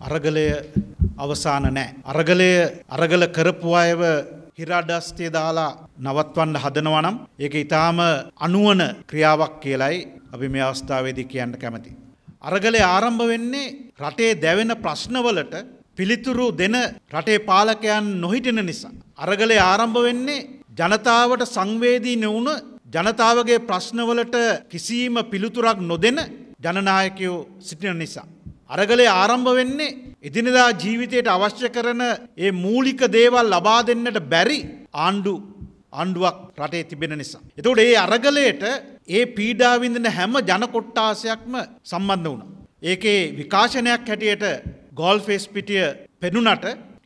අරගලය අවසාන නෑ. අරගලය අරගල කරපු අයව හිරාඩස්තිය දාලා නවත්වන්න හදනවනම් ඒක ඉතාම අනුවන ක්‍රියාවක් කියලයි අපි මේ අවස්ථාවේදී කියන්න කැමති. අරගලය ආරම්භ වෙන්නේ රටේ දැවෙන ප්‍රශ්නවලට පිළිතුරු දෙන රටේ පාලකයන් නොහිටින නිසා. අරගලය ආරම්භ වෙන්නේ ජනතාවට සංවේදී නොවුන ජනතාවගේ ප්‍රශ්නවලට කිසිීම පිළිතුරක් නොදෙන ජනනායකයෝ සිටින නිසා. අරගලේ ආරම්භ වෙන්නේ එදිනෙදා ජීවිතයට අවශ්‍ය කරන ඒ මූලික දේවල් ලබා දෙන්නට බැරි ආණ්ඩු ආණ්ඩුවක් රටේ තිබෙන නිසා. එතකොට ඒ අරගලයට ඒ පීඩාවිඳින හැම ජනකොට්ටාසයක්ම සම්බන්ධ වුණා. ඒකේ විකාශනයක් හැටියට ගෝල්ෆේස් පිටිය පෙනුනට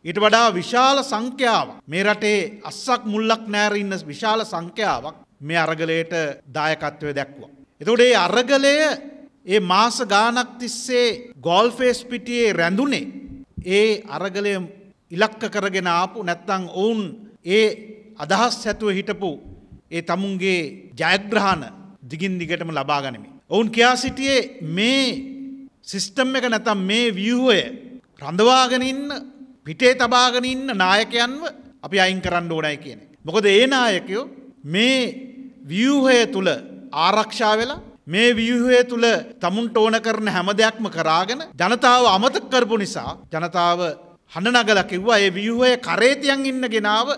ඊට වඩා විශාල සංඛ්‍යාවක් මේ රටේ අස්සක් මුල්ලක් නෑර ඉන්න විශාල සංඛ්‍යාවක් මේ අරගලයට දායකත්වය දැක්වුවා. එතකොට ඒ අරගලය ඒ මාස ගානක් තිස්සේ ගොල්ෆේස් පිටියේ රැඳුනේ ඒ අරගලය ඉලක්ක කරගෙන ආපු නැත්තං ඔවුන් ඒ අදහස් හැතුව හිටපු ඒ තමුන්ගේ ජයග්‍රහණ දිගින් දිගටම ලබා ගනිමි. ඔවුන් කියා සිටියේ මේ සිිස්ටම් එක නැතම් මේ වියහෝය රඳවාගෙනඉන්න පිටේ තබාගෙන ඉන්න නායකයන්ව අපි අයින් කරන්න ඕනයි කියන. මොකද ඒ නායකයෝ මේ වියහය තුළ ආරක්ෂා වෙලා මේ වියහය තුළ තමුන්ට ඕන කරන හැම දෙයක්ම කරාගෙන ජනතාව අමතක කරපු නිසා ජනතාව හඬනගල කිව්වා ඒ වියහය කරේතියන් ඉන්න ගෙනාව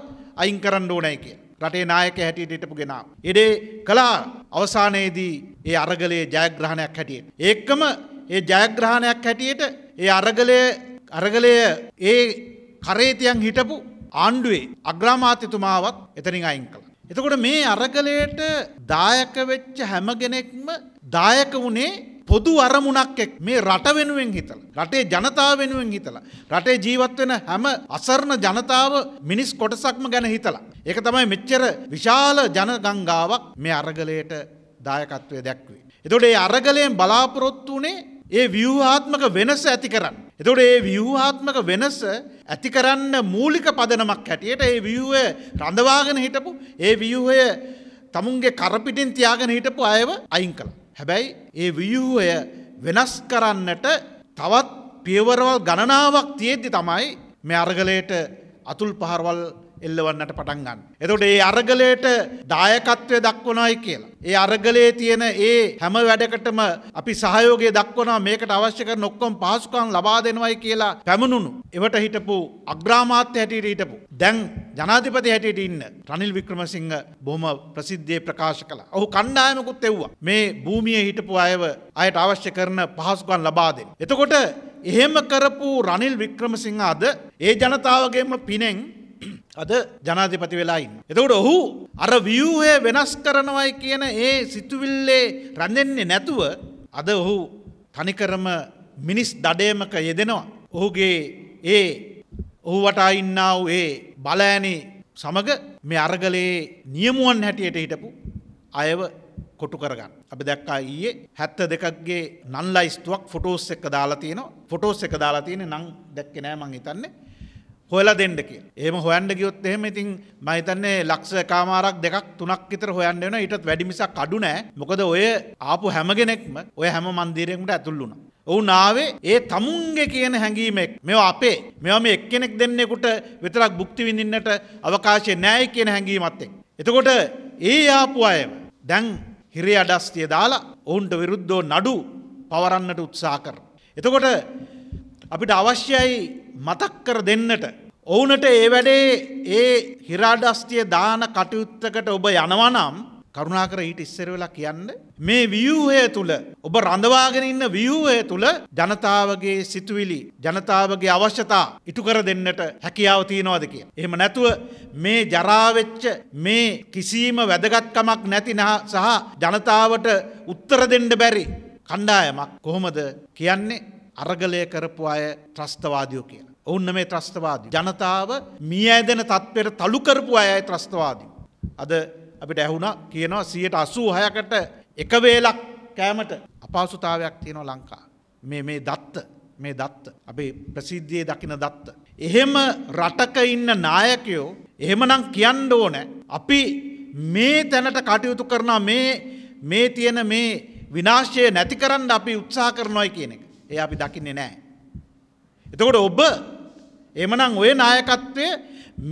අයින් කරන්න ඕනයි කිය. රටේ නායක හැටියට ඉටපු ගෙනාව. එඩේ කලා අවසානයේදී ඒ අරගලයේ ජයග්‍රහණයක් හැටියට. ඒක්කම ඒ ජයග්‍රහණයක් හැටියට ඒ අරගලය අරගලය ඒ කරේතියන් හිටපු ආණ්ඩුවේ අග්‍රාමාත්‍යතුමාවත් එතනින් අයින් කළ. එතකොට මේ අරගලයට දායක වෙච්ච හැමගෙනෙක්ම දායක වුණේ පොදු අරමුණක් එක් මේ රට වෙනුවෙන් හිතලා රටේ ජනතාව වෙනුවෙන් හිතලා රටේ ජීවත් වෙන හැම අසරණ ජනතාව මිනිස් කොටසක්ම ගැන හිතලා ඒක තමයි මෙච්චර විශාල ජනගංගාවක් මේ අරගලයට දායකත්වය දැක්වේ. එතකොට ඒ අරගලයෙන් බලාපොරොත්තු වුණේ ඒ ව්‍යුහාත්මක වෙනස ඇති කරන්න. එතකොට ඒ ව්‍යුහාත්මක වෙනස ඇති කරන්න මූලික පදනමක් හැටියට ඒ වියහය රඳවාගෙන හිටපු ඒ වියහය තමුන්ගේ කරපිටින් තියාගෙන හිටපු අයව අයින් කළ. හැබැයි ඒ වියහය වෙනස් කරන්නට තවත් පියවරවල් ගණනාවක් තියෙද්දි තමයි මේ අරගලයට අතුල් පහරවල් එල්ලවන්නට පටන් ගන්න. එතකොට ඒ අරගලයට දායකත්වය දක්වනයි කියලා. ඒ අරගලේ තියෙන ඒ හැම වැඩකටම අපි සහයෝගය දක්වනවා මේකට අවශ්‍ය කරන ඔක්කොම පහසුකම් ලබා දෙනවයි කියලා පැමුණුණු. එවට හිටපු අග්‍රාමාත්‍ය හැටියට හිටපු. දැන් ජනාධිපති හැටියට ඉන්න රනිල් වික්‍රමසිංහ බොහොම ප්‍රසිද්ධියේ ප්‍රකාශ කළා. ඔහු කණ්ඩායමකුත් එව්වා. මේ භූමියේ හිටපු අයව අයට අවශ්‍ය කරන පහසුකම් ලබා දෙන්න. එතකොට එහෙම කරපු රනිල් වික්‍රමසිංහ අද ඒ ජනතාවගේම පිනෙන් අද ජනාධිපති වෙලායින්. එතකට ඔහු අර වියූහය වෙනස් කරනවයි කියන ඒ සිතුවිල්ලේ රැඳෙන්නේ නැතුව අද ඔහු තනිකරම මිනිස් දඩයමක යෙදෙනවා. ඔහුගේ ඒ ඔහු වටා ඉන්නාව ඒ බලෑනේ සමග මේ අරගලයේ නියමුවන් හැටියට හිටපු අයව කොටු කරගන්න. අපි දැක්කා ඊයේ හැත්ත දෙකක්ගේ නන්ලයිස්තුවක් ෆොටෝස් එක දාලා තියෙනවා ෆොටෝස් එක දාලා තියෙන නං දැක්කේ නෑ මං හිතන්නේ හොල දෙන්නක. ඒම හොයන්ඩ ගියොත් එහෙම ඉතින් මහිතන්නේ ලක්ෂ කාමාරක් දෙකක් තුනක් ඉතර හොයන්න වෙන ඉටත් වැඩිමිසක් අඩු නෑ මොකද ඔය ආපු හැමගෙනෙක්ම ඔය හැම මන්දීරෙකුට ඇතුල්ලුණ. ඔවු නාවේ ඒ තමුන්ගේ කියන හැඟීමෙක් මෙ අපේ මෙම එක්කෙනෙක් දෙන්නෙකුට විතරක් බුක්ති විඳින්නට අවකාශය නෑයි කියන හැඟීමත්තෙක්. එතකොට ඒ ආපු අය දැන් හිරේ අඩස්තිය දාලා ඔවුන්ට විරුද්ධෝ නඩු පවරන්නට උත්සා කර. එතකොට අපිට අවශ්‍යයි මතක් කර දෙන්නට. ඔවුනට ඒ වැඩේ ඒ හිරාඩස්තිය දාන කටයුත්තකට ඔබ යනවනම් කරුණාකර ඊට ඉස්සරවෙලා කියන්න. මේ වියූහය තුළ ඔබ රඳවාගෙන ඉන්න වියූහය තුළ ජනතාවගේ සිතුවිලි ජනතාවගේ අවශ්‍යතා ඉටුකර දෙන්නට හැකියාව තියෙනවාද කිය. එහෙම නැතුව මේ ජරාවෙච්ච මේ කිසිීම වැදගත්කමක් නැති සහ ජනතාවට උත්තර දෙන්න බැරි. කණ්ඩායමක් කොහොමද කියන්නේ අරගලය කරපු අය ත්‍රස්තවාදයෝ කියලා. ඔවුන්න මේ ත්‍රස්තවාද. ජනතාව මිය ඇදෙන තත්වයට තළුකරපු අයයි ත්‍රස්තවාදී. අද අපිට ඇහුණ කියනවා සියට අසූ හයකට එක වේලක් කෑමට අපාසුතාවයක් තියෙනවා ලංකා. මේ මේ දත්ත මේ දත්ත. අපේ ප්‍රසිද්ධියයේ දකින දත්ත. එහෙම රටක ඉන්න නායකයෝ එහෙමනම් කියන්න ඕන අපි මේ තැනට කටයුතු කරනා මේ මේ තියෙන මේ විනාශය නැති කරන්න අපි උත්සා කරනොයි කියන එක. ඒ අපි දකින්නේ නෑ. එතකොට ඔබ එමනම් ඔය නායකත්වය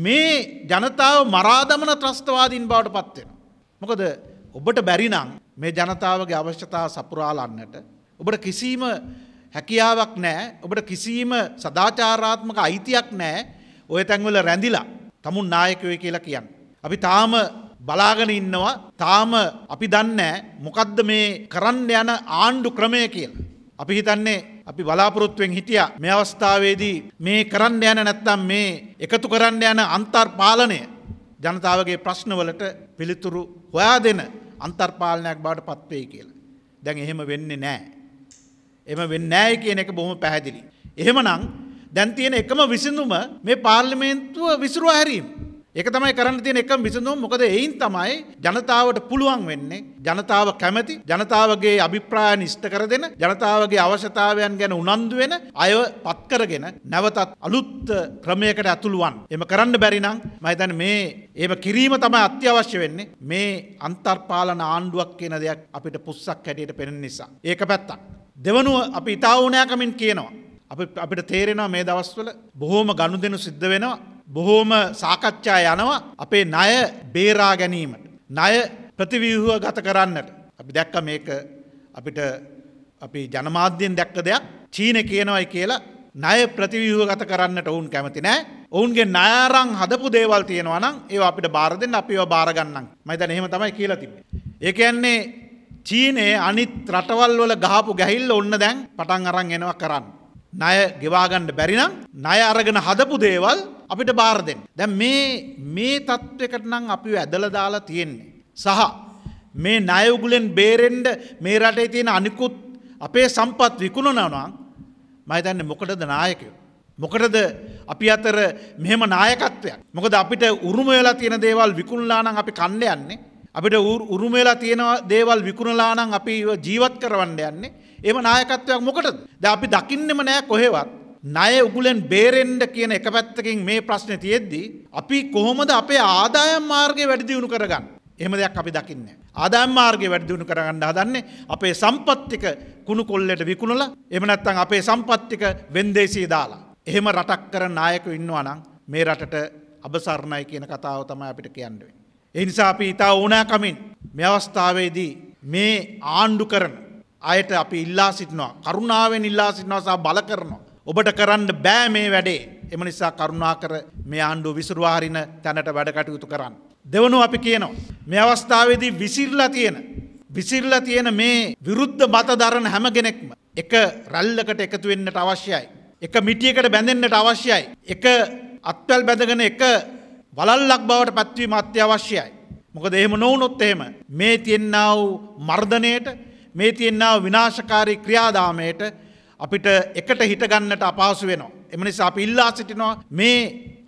මේ ජනතාව මරාදමන ත්‍රස්තවාදීන් බවට පත්වෙන. මොකද ඔබට බැරිනම් මේ ජනතාවගේ අවශ්‍යතා සපුරාලන්නට ඔබට කිසිීම හැකියාවක් නෑ ඔබට කිසිීම සදාචාරාත්මක අයිතියක් නෑ ඔය තැන්වල රැඳිලා තමුන් නායකවය කියලා කියන්න. අපි තාම බලාගෙන ඉන්නවා තාම අපි දන්න මොකද්ද මේ කරන්න යන ආණ්ඩු ක්‍රමය කියලා. අපි හිතන්නේ අපි බලාපොරොත්තුවෙන් හිටිය මේ අවස්ථාවේදී මේ කරන්න යන නැත්තම් මේ එකතු කරන්න යන අන්තර්පාලනය ජනතාවගේ ප්‍රශ්නවලට පිළිතුරු හොයා දෙන අන්තර්පාලනයක් බවට පත්වේ කියලා. දැන් එහෙම වෙන්නේ නෑ. එම වෙන්න නෑ කියන එක බොහොම පැහැදිලි. එහෙමනම් දැන් තියෙන එකම විසඳුම මේ පාර්ලිමේන්තුව විසිරුවා හැරීම. එක තමයි කරන්න තියෙන එකම විසඳුම් මොකද එයින් තමයි ජනතාවට පුළුවන් වෙන්නේ ජනතාව කැමති ජනතාවගේ අභිප්‍රාය නිෂ්ට කර දෙන ජනතාවගේ අවශ්‍යතාවයන් ගැන උනන්දු වෙන අයව පත් කරගෙන නැවතත් අලුත් ක්‍රමයකට ඇතුළුවන් එම කරන්න බැරි නම් මම හිතන්නේ මේ ඒව කිරීම තමයි අත්‍යවශ්‍ය වෙන්නේ මේ අන්තර්පාලන ආණ්ඩුවක් කියන දෙයක් අපිට පුස්සක් හැටියට පෙනෙන නිසා ඒක පැත්තක් දෙවනුව අපි ඉතාවුණෑකමින් කියනවා අපිට තේරෙනවා මේ දවස්වල බොහෝම ගනුදෙනු සිද්ධ වෙනවා බොහෝම සාකච්ඡා යනවා අපේ ණය බේරා ගැනීමට. ණය ප්‍රතිව්‍යුහ ගත කරන්නට. අපි දැක්ක මේක අපිට අපි ජනමාධ්‍යෙන් දැක්ක දෙයක් චීන කියනවයි කියලා ණය ප්‍රතිව්‍යූහ ගත කරන්නට ඔවුන් කැමති නෑ ඔවුන්ගේ නයාරං හදපු දේවල් තියෙනවා නම් ඒ අපිට බාර දෙන්න අපිව බාරගන්නම් මයිතන එහෙම තමයි කියලා තිබේ. ඒකයන්නේ චීනයේ අනිත් රටවල් වල ගහපු ගැහිල්ල ඔන්න දැන් පටන් අරන් එනවා කරන්න. ණය ගෙවාගණ්ඩ බැරිනම් ණය අරගෙන හදපු දේවල් අපිට බාරදෙන්. දැ මේ මේ තත්ත්වකට නම් අපි ඇදල දාලා තියෙන්නේ. සහ මේ නයවුගුලෙන් බේරෙන්ඩ මේ රටේ තියෙන අනිකුත් අපේ සම්පත් විකුණනනවා මයිතන්න මොකටද නායකයෝ. මොකටද අපි අතර මෙහෙම නායකත්වයක් මොකද අපිට උරුමවෙලා තියෙන දේවල් විකුණලානං අපි කණ්ඩ යන්නේ අපිට උරුමේලා තියෙන දේවල් විකුණලානං අපි ජීවත් කරවන්න යන්නේ එම නායකත්වයක් මොකටද ද අපි දකින්නෙම නෑ කොහෙවත් ණය උගුලෙන් බේරෙන්ඩ කියන එක පැත්තකින් මේ ප්‍රශ්න තියෙද්දී. අපි කොහොමද අපේ ආදායම් මාර්ගය වැඩදිවුණු කරගන්න. එම දෙයක් අපි දකින්න. ආදායම් මාර්ගය වැඩදිවුණු කරගන්න හදන්නේ අපේ සම්පත්තික කුණු කොල්ලට විකුණල එමනැත්තන් අපේ සම්පත්තික වෙන්දේශී දාලා. එහෙම රටක් කර නායකු ඉන්නවනම් මේ රටට අබසරණයි කියන කතාව තමයි අපිට කියන්නුවෙන්. එනිසා අපි ඉතා ඕනෑකමින් මෙ අවස්ථාවේදී මේ ආණ්ඩු කරන අයට අපි ඉල්ලා සිටිනවා කරුණාවෙන් ඉල්ලා සිටිනවා සහ බල කරනවා. ඔබට කරන්න බෑ මේ වැඩේ එම නිසා කරුණාකර මේ ආණ්ඩුව විසුරවාහරින තැනට වැඩකටයුතු කරන්න. දෙවනු අපි කියනවා. මේ අවස්ථාවේදී විසිල්ලා තියෙන. විසිල්ලා තියෙන මේ විරුද්ධ මත දරන හැමගෙනෙක්ම. එක රැල්ලකට එකතු වෙන්නට අවශ්‍යයි. එක මිටියකට බැඳෙන්න්නට අවශ්‍යයි. එක අත්වැල් බැඳගෙන එක වලල්ලක් බවට පැත්වීම අත්‍යවශ්‍යයි. මොකද එහෙම නොවනොත් එහෙම මේ තියෙන්න්නාව මර්ධනයට මේ තියෙන්න්නාව විනාශකාරී ක්‍රියාදාමයට අපිට එකට හිටගන්නට අපහසු වෙනවා. එමනිසා අපි ඉල්ලා සිටිනවා මේ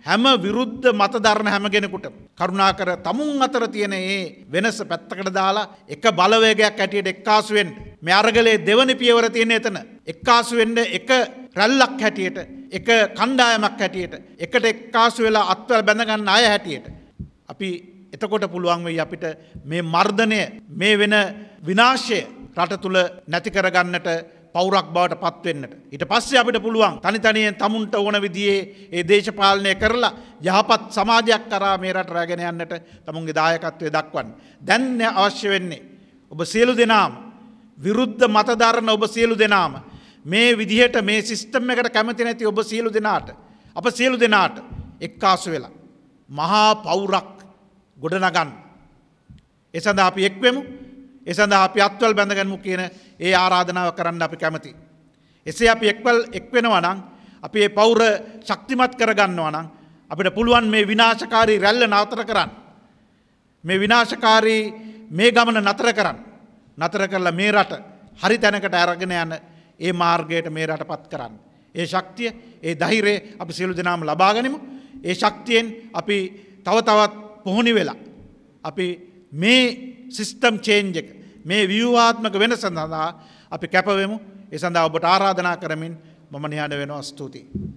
හැම විරුද්ධ මතධර්ම හැමගෙනකුට. කරුණාකර තමුන් අතර තියෙන ඒ වෙනස පැත්තකට දාලා එක බලවේගයක් ඇටියට එක්කාසුවෙන් මේ අරගලේ දෙවනි පියවර තියෙන එතන. එක්කාසුවෙන්ඩ එක රැල්ලක් හැටියට එක කණ්ඩායමක් හැටියට එකට එක්කාසු වෙලා අත්වල් බැඳගන්න අය හැටියට. අපි එතකොට පුළුවන් වෙයි අපිට මේ මර්ධනය මේ වෙන විනාශය රට තුළ නැතිකරගන්නට පවුරක් බවට පත්වවෙන්නට. ඊට පස්සේ අපිට පුළුවන් තනිතනයෙන් තමුන්ට ඕන විදියේ ඒ දේශපාලනය කරලා යහපත් සමාජයක් කරා මේරට රැගෙන යන්නට තමුන්ගේ දායකත්වය දක්වන්න. දැන්න අවශ්‍ය වෙන්නේ. ඔබ සියලු දෙනාම විරුද්ධ මතධරණ ඔබ සියලු දෙනාම මේ විදිහට මේ සිිස්ටම් එකට කැමති නැති ඔබ සියලු දෙනාට අප සියලු දෙනාට එක්කාසු වෙලා. මහා පවුරක් ගොඩනගන්න. එසඳ අපි එක්වමු එසඳහා අපි අත්වල් බැඳගැන්මු කියන ඒ ආරාධනාව කරන්න අපි කැමති. එසේ අපි එක්වල් එක්වෙනවා නං අපි ඒ පෞර ශක්තිමත් කරගන්නවා නං අපිට පුළුවන් මේ විනාශකාරී රැල්ල නවතර කරන්න. මේ විනාශකාරී මේ ගමන නතර කරන්න. නතර කරලා මේ රට හරි තැනකට ඇරගෙන යන ඒ මාර්ගයට මේ රට පත් කරන්න. ඒ ශක්තිය ඒ දහිරේ අපි සියලු දෙනාම ලබාගනිමු. ඒ ශක්තියෙන් අපි තව තවත් පොහොනි වෙලා. අපි මේ සිිස්ටම් චේන්ජ එක මේ වියවාත්මක වෙන සඳහා අපි කැපවමු එසඳ ඔබට ආරාධනා කරමින් මම නිහඬ වෙනවා ස්තුතියි.